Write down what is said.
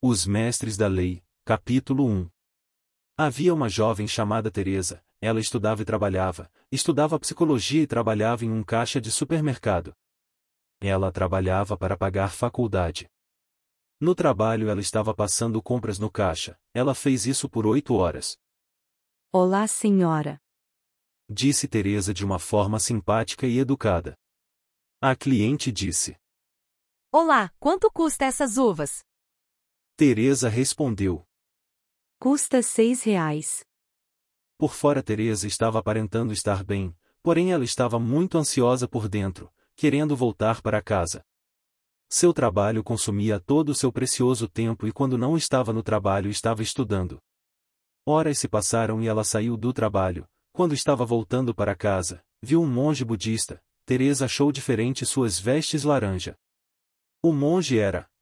Os Mestres da Lei, capítulo 1 Havia uma jovem chamada Teresa, ela estudava e trabalhava, estudava psicologia e trabalhava em um caixa de supermercado. Ela trabalhava para pagar faculdade. No trabalho ela estava passando compras no caixa, ela fez isso por oito horas. Olá senhora! Disse Teresa de uma forma simpática e educada. A cliente disse. Olá, quanto custa essas uvas? Teresa respondeu. Custa seis reais. Por fora Teresa estava aparentando estar bem, porém ela estava muito ansiosa por dentro, querendo voltar para casa. Seu trabalho consumia todo o seu precioso tempo e quando não estava no trabalho estava estudando. Horas se passaram e ela saiu do trabalho. Quando estava voltando para casa, viu um monge budista. Teresa achou diferente suas vestes laranja. O monge era,